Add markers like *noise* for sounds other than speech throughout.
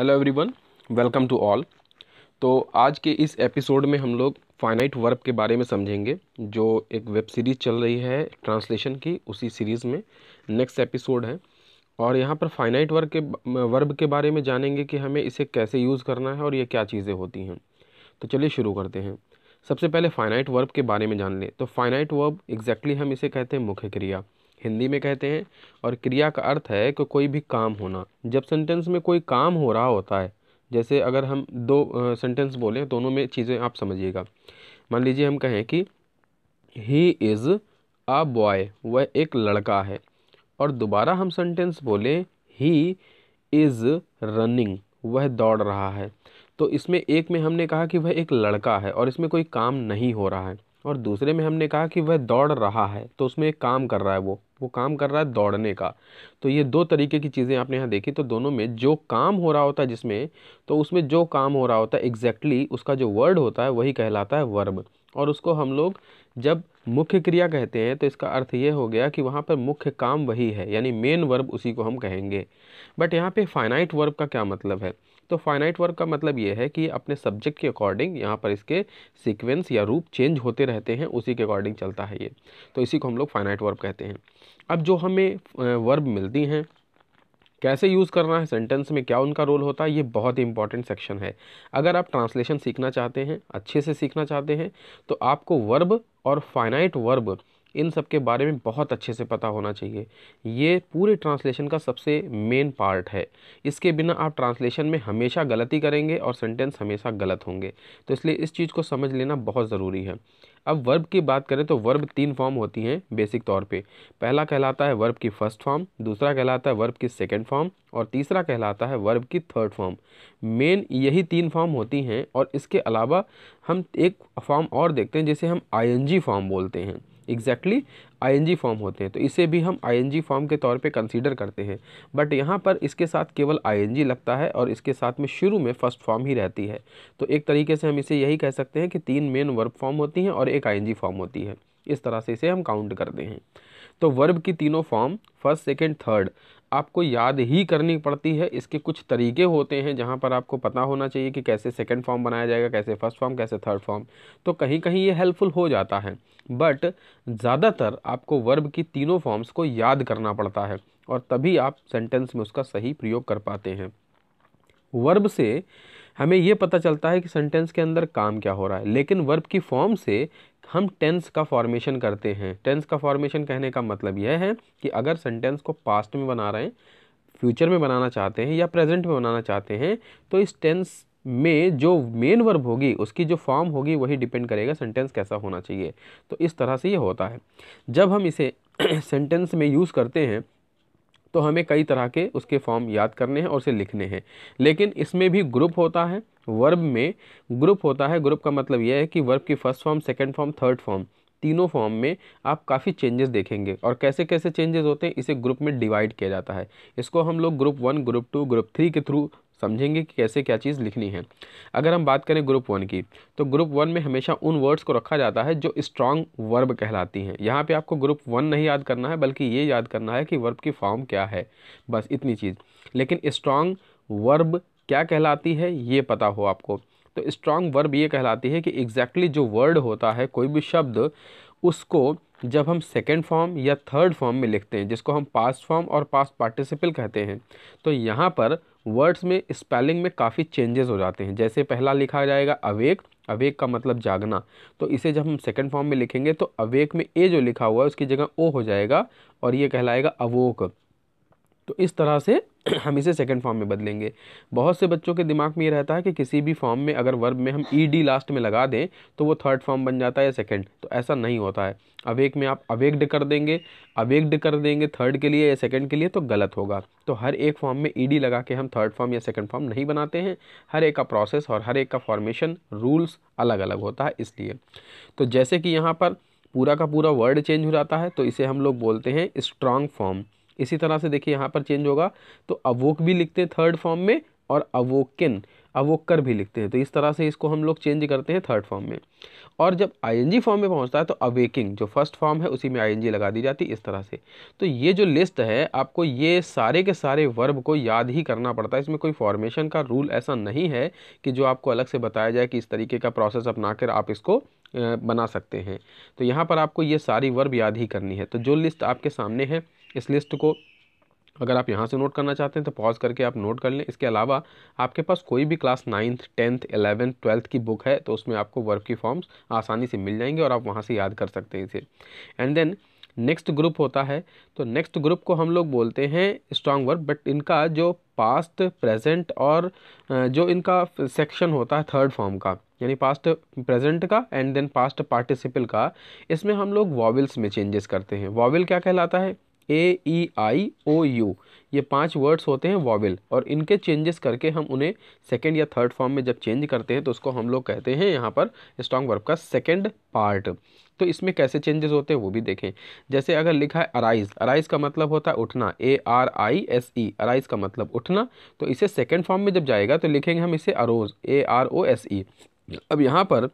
hello everyone welcome to all तो आज के इस एपिसोड में हम लोग फाइनाइट वर्ब के बारे में समझेंगे जो एक वेब सीरीज़ चल रही है ट्रांसलेशन की उसी सीरीज़ में नेक्स्ट एपिसोड है और यहाँ पर फाइनाइट वर्ब के वर्ब के बारे में जानेंगे कि हमें इसे कैसे यूज़ करना है और ये क्या चीज़ें होती हैं तो चलिए शुरू करते हैं सबसे पहले फाइनाइट वर्ब के बारे में जान लें तो फाइनाइट वर्ब एग्जैक्टली exactly हम इसे कहते हैं मुख्य क्रिया हिंदी में कहते हैं और क्रिया का अर्थ है कि कोई भी काम होना जब सेंटेंस में कोई काम हो रहा होता है जैसे अगर हम दो सेंटेंस बोलें दोनों में चीज़ें आप समझिएगा मान लीजिए हम कहें कि ही इज़ अ बॉय वह एक लड़का है और दोबारा हम सेंटेंस बोलें ही इज़ रनिंग वह दौड़ रहा है तो इसमें एक में हमने कहा कि वह एक लड़का है और इसमें कोई काम नहीं हो रहा है और दूसरे में हमने कहा कि वह दौड़ रहा है तो उसमें एक काम कर रहा है वो वो काम कर रहा है दौड़ने का तो ये दो तरीके की चीज़ें आपने यहाँ देखी तो दोनों में जो काम हो रहा होता है जिसमें तो उसमें जो काम हो रहा होता है एग्जैक्टली उसका जो वर्ड होता है वही कहलाता है वर्ब और उसको हम लोग जब मुख्य क्रिया कहते हैं तो इसका अर्थ ये हो गया कि वहाँ पर मुख्य काम वही है यानी मेन वर्ब उसी को हम कहेंगे बट यहाँ पर फाइनाइट वर्ब का क्या मतलब है तो फाइनाइट वर्क का मतलब ये है कि अपने सब्जेक्ट के अकॉर्डिंग यहाँ पर इसके सीक्वेंस या रूप चेंज होते रहते हैं उसी के अकॉर्डिंग चलता है ये तो इसी को हम लोग फाइनाइट वर्ब कहते हैं अब जो हमें वर्ब मिलती हैं कैसे यूज़ करना है सेंटेंस में क्या उनका रोल होता है ये बहुत ही इंपॉर्टेंट सेक्शन है अगर आप ट्रांसलेशन सीखना चाहते हैं अच्छे से सीखना चाहते हैं तो आपको वर्ब और फाइनाइट वर्ब इन सब के बारे में बहुत अच्छे से पता होना चाहिए ये पूरे ट्रांसलेशन का सबसे मेन पार्ट है इसके बिना आप ट्रांसलेशन में हमेशा गलती करेंगे और सेंटेंस हमेशा गलत होंगे तो इसलिए इस चीज़ को समझ लेना बहुत ज़रूरी है अब वर्ब की बात करें तो वर्ब तीन फॉर्म होती हैं बेसिक तौर पे पहला कहलाता है वर्ब की फ़र्स्ट फॉर्म दूसरा कहलाता है वर्ब की सेकंड फॉर्म और तीसरा कहलाता है वर्ब की थर्ड फॉर्म मेन यही तीन फॉर्म होती हैं और इसके अलावा हम एक फॉर्म और देखते हैं जिसे हम आईएनजी फॉर्म बोलते हैं एग्जैक्टली आईएनजी फॉर्म होते हैं तो इसे भी हम आईएनजी फॉर्म के तौर पे कंसीडर करते हैं बट यहाँ पर इसके साथ केवल आईएनजी लगता है और इसके साथ में शुरू में फर्स्ट फॉर्म ही रहती है तो एक तरीके से हम इसे यही कह सकते हैं कि तीन मेन वर्ब फॉर्म होती हैं और एक आई फॉर्म होती है इस तरह से इसे हम काउंट करते हैं तो वर्ब की तीनों फॉर्म फर्स्ट सेकेंड थर्ड आपको याद ही करनी पड़ती है इसके कुछ तरीके होते हैं जहाँ पर आपको पता होना चाहिए कि कैसे सेकेंड फॉर्म बनाया जाएगा कैसे फर्स्ट फॉर्म कैसे थर्ड फॉर्म तो कहीं कहीं ये हेल्पफुल हो जाता है बट ज़्यादातर आपको वर्ब की तीनों फॉर्म्स को याद करना पड़ता है और तभी आप सेंटेंस में उसका सही प्रयोग कर पाते हैं वर्ब से हमें ये पता चलता है कि सेंटेंस के अंदर काम क्या हो रहा है लेकिन वर्ब की फॉर्म से हम टेंस का फॉर्मेशन करते हैं टेंस का फॉर्मेशन कहने का मतलब यह है कि अगर सेंटेंस को पास्ट में बना रहे हैं फ्यूचर में बनाना चाहते हैं या प्रेजेंट में बनाना चाहते हैं तो इस टेंस में जो मेन वर्ब होगी उसकी जो फॉर्म होगी वही डिपेंड करेगा सेंटेंस कैसा होना चाहिए तो इस तरह से ये होता है जब हम इसे सेंटेंस *clears throat* में यूज़ करते हैं तो हमें कई तरह के उसके फॉर्म याद करने हैं और उसे लिखने हैं लेकिन इसमें भी ग्रुप होता है वर्ब में ग्रुप होता है ग्रुप का मतलब यह है कि वर्ब की first form second form third form तीनों फॉर्म में आप काफ़ी चेंजेस देखेंगे और कैसे कैसे चेंजेस होते हैं इसे ग्रुप में डिवाइड किया जाता है इसको हम लोग group one group two group three के थ्रू समझेंगे कि कैसे क्या चीज़ लिखनी है अगर हम बात करें ग्रुप वन की तो ग्रुप वन में हमेशा उन वर्ड्स को रखा जाता है जो स्ट्रॉन्ग वर्ब कहलाती हैं यहाँ पे आपको ग्रुप वन नहीं याद करना है बल्कि ये याद करना है कि वर्ब की फॉर्म क्या है बस इतनी चीज़ लेकिन स्ट्रॉन्ग वर्ब क्या कहलाती है ये पता हो आपको तो स्ट्रॉन्ग वर्ब ये कहलाती है कि एग्जैक्टली exactly जो वर्ड होता है कोई भी शब्द उसको जब हम सेकेंड फॉर्म या थर्ड फॉर्म में लिखते हैं जिसको हम पास्ट फॉर्म और पास्ट पार्टिसिपल कहते हैं तो यहाँ पर वर्ड्स में स्पेलिंग में काफ़ी चेंजेस हो जाते हैं जैसे पहला लिखा जाएगा अवेक अवेक का मतलब जागना तो इसे जब हम सेकेंड फॉर्म में लिखेंगे तो अवेक में ए जो लिखा हुआ है उसकी जगह ओ हो जाएगा और ये कहलाएगा अवोक तो इस तरह से *clears throat* हम इसे सेकंड फॉर्म में बदलेंगे बहुत से बच्चों के दिमाग में ये रहता है कि किसी भी फॉर्म में अगर वर्ब में हम ई डी लास्ट में लगा दें तो वो थर्ड फॉर्म बन जाता है या सेकंड तो ऐसा नहीं होता है अवेक में आप अवेक्ड कर देंगे अवेक्ड कर देंगे थर्ड के लिए या सेकंड के लिए तो गलत होगा तो हर एक फॉर्म में ई डी लगा के हम थर्ड फॉर्म या सेकेंड फॉर्म नहीं बनाते हैं हर एक का प्रोसेस और हर एक का फॉर्मेशन रूल्स अलग अलग होता है इसलिए तो जैसे कि यहाँ पर पूरा का पूरा वर्ड चेंज हो जाता है तो इसे हम लोग बोलते हैं स्ट्रांग फॉर्म इसी तरह से देखिए यहाँ पर चेंज होगा तो अवोक भी लिखते हैं थर्ड फॉर्म में और अवोकिन अवोकर भी लिखते हैं तो इस तरह से इसको हम लोग चेंज करते हैं थर्ड फॉर्म में और जब आईएनजी फॉर्म में पहुंचता है तो अवेकिंग जो फर्स्ट फॉर्म है उसी में आईएनजी लगा दी जाती है इस तरह से तो ये जो लिस्ट है आपको ये सारे के सारे वर्ब को याद ही करना पड़ता है इसमें कोई फॉर्मेशन का रूल ऐसा नहीं है कि जो आपको अलग से बताया जाए कि इस तरीके का प्रोसेस अपना कर आप इसको बना सकते हैं तो यहाँ पर आपको ये सारी वर्ब याद ही करनी है तो जो लिस्ट आपके सामने है इस लिस्ट को अगर आप यहाँ से नोट करना चाहते हैं तो पॉज करके आप नोट कर लें इसके अलावा आपके पास कोई भी class ninth tenth eleventh twelfth की बुक है तो उसमें आपको वर्क की फॉर्म्स आसानी से मिल जाएंगे और आप वहाँ से याद कर सकते हैं इसे एंड देन नेक्स्ट ग्रुप होता है तो नेक्स्ट ग्रुप को हम लोग बोलते हैं स्ट्रांग वर्ब बट इनका जो पास्ट प्रेजेंट और जो इनका सेक्शन होता है थर्ड फॉर्म का यानी पास्ट प्रेजेंट का एंड देन पास्ट पार्टिसिपल का इसमें हम लोग वॉवल्स में चेंजेस करते हैं वॉवल क्या कहलाता है ए ई आई ओ यू ये पांच वर्ड्स होते हैं वॉवल और इनके चेंजेस करके हम उन्हें सेकेंड या थर्ड फॉर्म में जब चेंज करते हैं तो उसको हम लोग कहते हैं यहाँ पर स्ट्रॉन्ग वर्ब का सेकेंड पार्ट तो इसमें कैसे चेंजेस होते हैं वो भी देखें जैसे अगर लिखा है अराइज अराइज का मतलब होता है उठना A R I S E arise का मतलब उठना तो इसे सेकेंड फॉर्म में जब जाएगा तो लिखेंगे हम इसे arose A R O S E अब यहाँ पर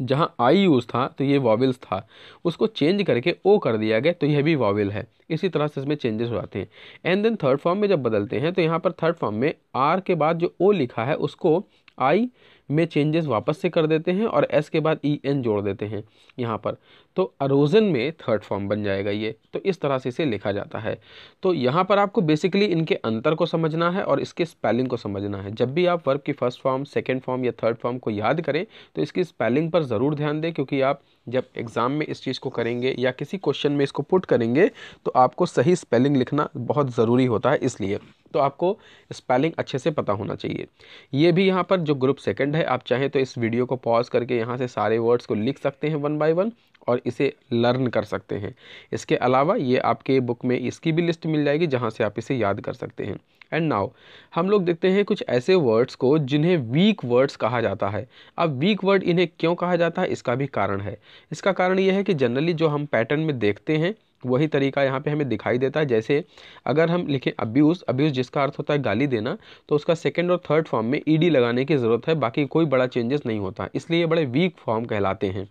जहाँ आई यूज़ था तो ये वॉवल्स था उसको चेंज करके ओ कर दिया गया तो यह भी वॉवल है इसी तरह से इसमें चेंजेस हो जाते हैं एंड देन थर्ड फॉर्म में जब बदलते हैं तो यहाँ पर थर्ड फॉर्म में आर के बाद जो ओ लिखा है उसको आई में चेंजेस वापस से कर देते हैं और एस के बाद ई e एन जोड़ देते हैं यहाँ पर तो अरोजन में थर्ड फॉर्म बन जाएगा ये तो इस तरह से इसे लिखा जाता है तो यहाँ पर आपको बेसिकली इनके अंतर को समझना है और इसके स्पेलिंग को समझना है जब भी आप वर्ब की फर्स्ट फॉर्म सेकेंड फॉर्म या थर्ड फॉर्म को याद करें तो इसकी स्पेलिंग पर ज़रूर ध्यान दें क्योंकि आप जब एग्ज़ाम में इस चीज़ को करेंगे या किसी क्वेश्चन में इसको पुट करेंगे तो आपको सही स्पेलिंग लिखना बहुत ज़रूरी होता है इसलिए तो आपको स्पेलिंग अच्छे से पता होना चाहिए ये भी यहाँ पर जो ग्रुप सेकंड है आप चाहें तो इस वीडियो को पॉज करके यहाँ से सारे वर्ड्स को लिख सकते हैं वन बाय वन और इसे लर्न कर सकते हैं इसके अलावा ये आपके बुक में इसकी भी लिस्ट मिल जाएगी जहाँ से आप इसे याद कर सकते हैं एंड नाउ हम लोग देखते हैं कुछ ऐसे वर्ड्स को जिन्हें वीक वर्ड्स कहा जाता है अब वीक वर्ड इन्हें क्यों कहा जाता है इसका भी कारण है इसका कारण यह है कि जनरली जो हम पैटर्न में देखते हैं वही तरीका यहाँ पे हमें दिखाई देता है जैसे अगर हम लिखें अब्यूज़ अब्यूज़ जिसका अर्थ होता है गाली देना तो उसका सेकंड और थर्ड फॉर्म में ईडी लगाने की ज़रूरत है बाकी कोई बड़ा चेंजेस नहीं होता इसलिए ये बड़े वीक फॉर्म कहलाते हैं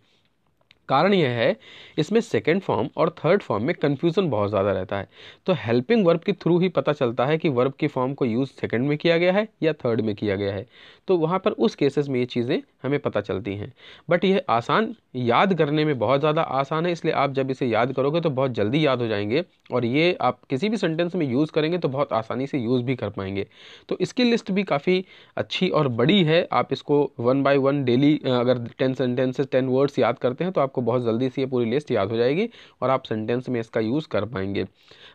कारण यह है इसमें सेकेंड फॉर्म और थर्ड फॉर्म में कन्फ्यूज़न बहुत ज़्यादा रहता है तो हेल्पिंग वर्ब के थ्रू ही पता चलता है कि वर्ब के फॉर्म को यूज़ सेकेंड में किया गया है या थर्ड में किया गया है तो वहाँ पर उस केसेस में ये चीज़ें हमें पता चलती हैं बट यह आसान याद करने में बहुत ज़्यादा आसान है इसलिए आप जब इसे याद करोगे तो बहुत जल्दी याद हो जाएंगे और ये आप किसी भी सेंटेंस में यूज़ करेंगे तो बहुत आसानी से यूज़ भी कर पाएंगे तो इसकी लिस्ट भी काफ़ी अच्छी और बड़ी है आप इसको वन बाय वन डेली अगर टेन सेंटेंसेज टेन वर्ड्स याद करते हैं तो आपको बहुत जल्दी से ये पूरी लिस्ट याद हो जाएगी और आप सेंटेंस में इसका यूज़ कर पाएंगे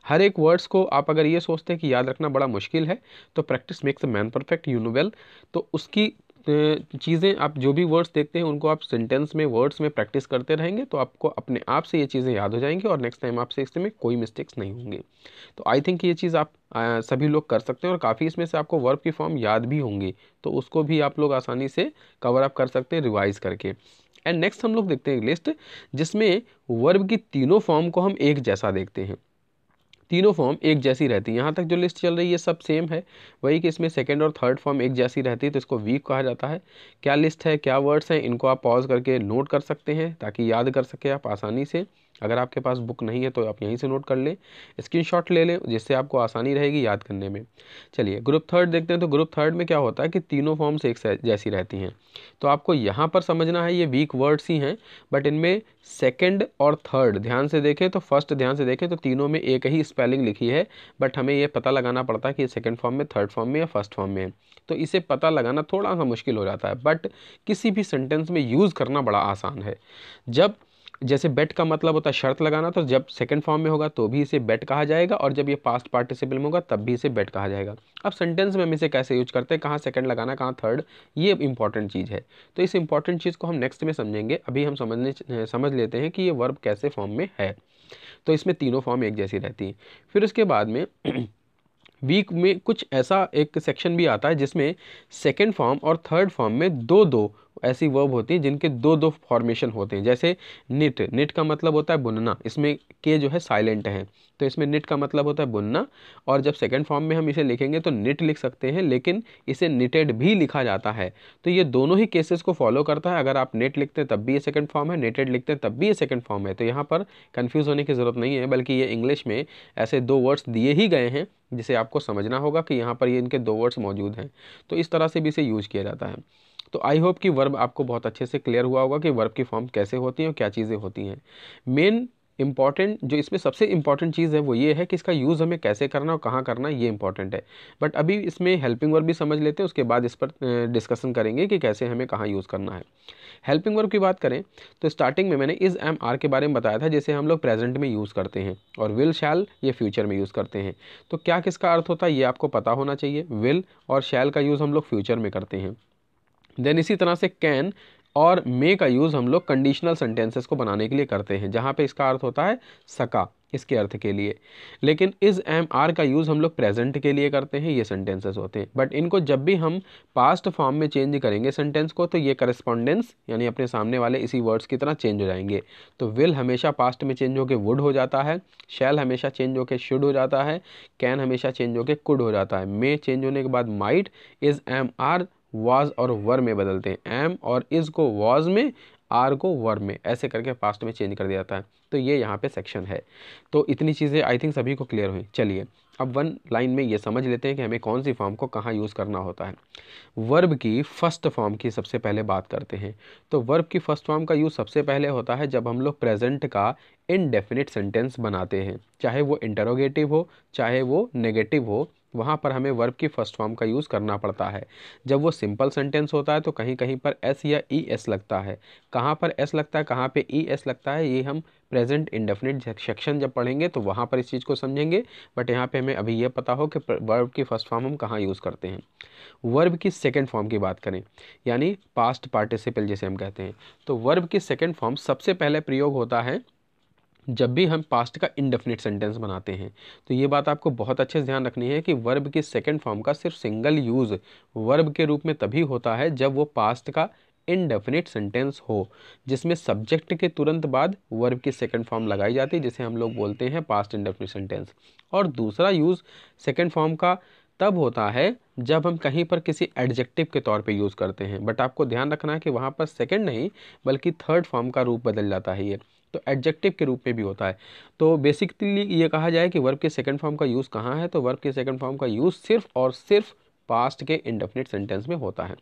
हर एक वर्ड्स को आप अगर ये सोचते हैं कि याद रखना बड़ा मुश्किल है तो practice makes man perfect you know well तो उसकी चीज़ें आप जो भी वर्ड्स देखते हैं उनको आप सेंटेंस में वर्ड्स में प्रैक्टिस करते रहेंगे तो आपको अपने आप से ये चीज़ें याद हो जाएंगी और नेक्स्ट टाइम आपसे इसमें कोई मिस्टेक्स नहीं होंगे तो आई थिंक ये चीज़ आप सभी लोग कर सकते हैं और काफ़ी इसमें से आपको वर्ब की फॉर्म याद भी होंगी तो उसको भी आप लोग आसानी से कवर अप कर सकते हैं रिवाइज़ करके एंड नेक्स्ट हम लोग देखते हैं लिस्ट जिसमें वर्ब की तीनों फॉर्म को हम एक जैसा देखते हैं तीनों फॉर्म एक जैसी रहती है यहाँ तक जो लिस्ट चल रही है सब सेम है वही कि इसमें सेकेंड और थर्ड फॉर्म एक जैसी रहती है तो इसको वीक कहा जाता है क्या लिस्ट है क्या वर्ड्स हैं इनको आप पॉज करके नोट कर सकते हैं ताकि याद कर सके आप आसानी से अगर आपके पास बुक नहीं है तो आप यहीं से नोट कर लें स्क्रीनशॉट ले लें जिससे आपको आसानी रहेगी याद करने में चलिए ग्रुप थर्ड देखते हैं तो ग्रुप थर्ड में क्या होता है कि तीनों फॉर्म्स एक जैसी रहती हैं तो आपको यहाँ पर समझना है ये वीक वर्ड्स ही हैं बट इनमें सेकेंड और थर्ड ध्यान से देखें तो फर्स्ट ध्यान से देखें तो तीनों में एक ही स्पेलिंग लिखी है बट हमें ये पता लगाना पड़ता है कि ये सेकेंड फॉर्म में थर्ड फॉर्म में या फर्स्ट फॉर्म में है तो इसे पता लगाना थोड़ा सा मुश्किल हो जाता है बट किसी भी सेंटेंस में यूज़ करना बड़ा आसान है जब जैसे बेट का मतलब होता है शर्त लगाना तो जब सेकंड फॉर्म में होगा तो भी इसे बेट कहा जाएगा और जब ये पास्ट पार्टिसिपल में होगा तब भी इसे बेट कहा जाएगा अब सेंटेंस में हम इसे कैसे यूज करते हैं कहाँ सेकंड लगाना कहाँ थर्ड ये इंपॉर्टेंट चीज़ है तो इस इंपॉर्टेंट चीज़ को हम नेक्स्ट में समझेंगे अभी हम समझने समझ लेते हैं कि ये वर्ब कैसे फॉर्म में है तो इसमें तीनों फॉर्म एक जैसी रहती है फिर उसके बाद में वीक *clears throat* में कुछ ऐसा एक सेक्शन भी आता है जिसमें सेकेंड फॉर्म और थर्ड फॉर्म में दो दो ऐसी वर्ब होती हैं जिनके दो दो फॉर्मेशन होते हैं जैसे निट निट का मतलब होता है बुनना इसमें के जो है साइलेंट है तो इसमें निट का मतलब होता है बुनना और जब सेकेंड फॉर्म में हम इसे लिखेंगे तो निट लिख सकते हैं लेकिन इसे निटेड भी लिखा जाता है तो ये दोनों ही केसेस को फॉलो करता है अगर आप नेट लिखते हैं तब भी ये सेकेंड फॉर्म है नेटेड लिखते हैं तब भी ये सेकेंड फॉर्म है तो यहाँ पर कन्फ्यूज़ होने की ज़रूरत नहीं है बल्कि ये इंग्लिश में ऐसे दो वर्ड्स दिए ही गए हैं जिसे आपको समझना होगा कि यहाँ पर ये इनके दो वर्ड्स मौजूद हैं तो इस तरह से भी इसे यूज किया जाता है तो आई होप कि वर्ब आपको बहुत अच्छे से क्लियर हुआ होगा कि वर्ब की फॉर्म कैसे होती हैं और क्या चीज़ें होती हैं मेन इंपॉर्टेंट जो इसमें सबसे इंपॉर्टेंट चीज़ है वो ये है कि इसका यूज़ हमें कैसे करना और कहाँ करना ये इंपॉर्टेंट है बट अभी इसमें हेल्पिंग वर्ब भी समझ लेते हैं उसके बाद इस पर डिस्कशन करेंगे कि कैसे हमें कहाँ यूज़ करना है हेल्पिंग वर्ब की बात करें तो स्टार्टिंग में मैंने इस एम आर के बारे में बताया था जिसे हम लोग प्रेजेंट में यूज़ करते हैं और विल शैल ये फ्यूचर में यूज़ करते हैं तो क्या किसका अर्थ होता है ये आपको पता होना चाहिए विल और शैल का यूज़ हम लोग फ्यूचर में करते हैं देन इसी तरह से कैन और मे का यूज़ हम लोग कंडीशनल सेंटेंसेस को बनाने के लिए करते हैं जहाँ पे इसका अर्थ होता है सका इसके अर्थ के लिए लेकिन इज़ एम आर का यूज़ हम लोग प्रेजेंट के लिए करते हैं ये सेंटेंसेस होते हैं बट इनको जब भी हम पास्ट फॉर्म में चेंज करेंगे सेंटेंस को तो ये करस्पॉन्डेंस यानी अपने सामने वाले इसी वर्ड्स की तरह चेंज हो जाएंगे तो विल हमेशा पास्ट में चेंज होकर वुड हो जाता है शैल हमेशा चेंज होकर शुड हो जाता है कैन हमेशा चेंज होकर कुड हो जाता है मे चेंज होने के बाद might is am are was और वर में बदलते हैं एम और इज़ को वाज में आर को वर में ऐसे करके पास्ट में चेंज कर दिया जाता है तो ये यहाँ पे सेक्शन है तो इतनी चीज़ें आई थिंक सभी को क्लियर हुई चलिए अब वन लाइन में ये समझ लेते हैं कि हमें कौन सी फॉर्म को कहाँ यूज़ करना होता है वर्ब की फ़र्स्ट फॉर्म की सबसे पहले बात करते हैं तो वर्ब की फ़र्स्ट फॉर्म का यूज़ सबसे पहले होता है जब हम लोग प्रेजेंट का इनडेफिनिट सेंटेंस बनाते हैं चाहे वो इंटरोगेटिव हो चाहे वो नेगेटिव हो वहाँ पर हमें वर्ब की फर्स्ट फॉर्म का यूज़ करना पड़ता है जब वो सिंपल सेंटेंस होता है तो कहीं कहीं पर एस या ई e एस लगता है कहाँ पर एस लगता है कहाँ पे ई e एस लगता है ये हम प्रेजेंट इंडेफिनिट सेक्शन जब पढ़ेंगे तो वहाँ पर इस चीज़ को समझेंगे बट यहाँ पे हमें अभी ये पता हो कि वर्ब की फ़र्स्ट फॉर्म हम कहाँ यूज़ करते हैं वर्ब की सेकेंड फॉर्म की बात करें यानी पास्ट पार्टिसिपल जिसे हम कहते हैं तो वर्ब की सेकेंड फॉर्म सबसे पहले प्रयोग होता है जब भी हम पास्ट का इनडेफिनेट सेंटेंस बनाते हैं तो ये बात आपको बहुत अच्छे से ध्यान रखनी है कि वर्ब के सेकेंड फॉर्म का सिर्फ सिंगल यूज़ वर्ब के रूप में तभी होता है जब वो पास्ट का इनडेफिनेट सेंटेंस हो जिसमें सब्जेक्ट के तुरंत बाद वर्ब की सेकंड फॉर्म लगाई जाती है जिसे हम लोग बोलते हैं पास्ट इनडेफिनेट सेंटेंस और दूसरा यूज़ सेकेंड फॉर्म का तब होता है जब हम कहीं पर किसी एडजेक्टिव के तौर पे यूज़ करते हैं बट आपको ध्यान रखना है कि वहाँ पर सेकेंड नहीं बल्कि थर्ड फॉर्म का रूप बदल जाता है ये तो एडजेक्टिव के रूप में भी होता है तो बेसिकली ये कहा जाए कि वर्ब के सेकंड फॉर्म का यूज़ कहाँ है तो वर्ब के सेकंड फॉर्म का यूज़ सिर्फ और सिर्फ पास्ट के इंडेफिनेट सेंटेंस में होता है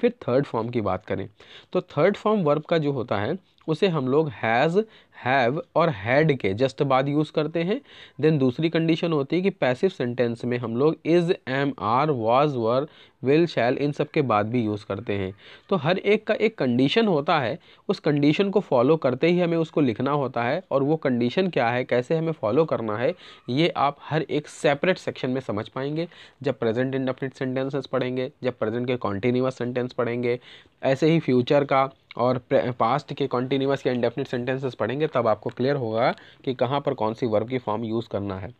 फिर थर्ड फॉर्म की बात करें तो थर्ड फॉर्म वर्ब का जो होता है उसे हम लोग हैज़ हैव और हैड के जस्ट बाद यूज़ करते हैं देन दूसरी कंडीशन होती है कि पैसिव सेंटेंस में हम लोग is am are was were will shall इन सब के बाद भी यूज़ करते हैं तो हर एक का एक कंडीशन होता है उस कंडीशन को फॉलो करते ही हमें उसको लिखना होता है और वो कंडीशन क्या है कैसे हमें फॉलो करना है ये आप हर एक सेपरेट सेक्शन में समझ पाएंगे जब प्रेजेंट इंडफिनिट सेंटेंसेस पढ़ेंगे जब प्रेजेंट के कॉन्टीन्यूस सेंटेंस पढ़ेंगे ऐसे ही फ्यूचर का और पास्ट के कॉन्टीन्यूस या इंडेफिनिट सेंटेंसेस पढ़ेंगे करेंगे तब आपको क्लियर होगा कि कहाँ पर कौन सी वर्ब की फॉर्म यूज़ करना है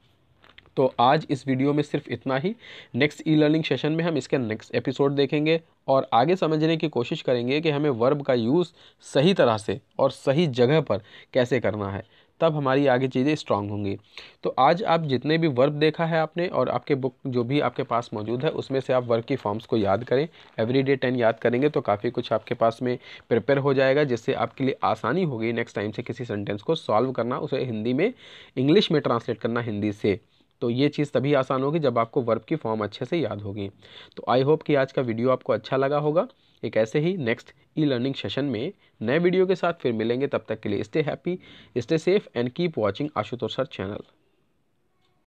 तो आज इस वीडियो में सिर्फ इतना ही नेक्स्ट ई लर्निंग सेशन में हम इसके नेक्स्ट एपिसोड देखेंगे और आगे समझने की कोशिश करेंगे कि हमें वर्ब का यूज़ सही तरह से और सही जगह पर कैसे करना है तब हमारी आगे चीज़ें स्ट्रांग होंगी तो आज आप जितने भी वर्ब देखा है आपने और आपके बुक जो भी आपके पास मौजूद है उसमें से आप वर्ब की फॉर्म्स को याद करें एवरी डे टेन याद करेंगे तो काफ़ी कुछ आपके पास में प्रिपेयर हो जाएगा जिससे आपके लिए आसानी होगी नेक्स्ट टाइम से किसी सेंटेंस को सॉल्व करना उसे हिंदी में इंग्लिश में ट्रांसलेट करना हिंदी से तो ये चीज़ तभी आसान होगी जब आपको वर्ब की फॉर्म अच्छे से याद होगी तो आई होप कि आज का वीडियो आपको अच्छा लगा होगा एक ऐसे ही नेक्स्ट ई लर्निंग सेशन में नए वीडियो के साथ फिर मिलेंगे तब तक के लिए stay happy stay safe and keep watching Ashutosh sir channel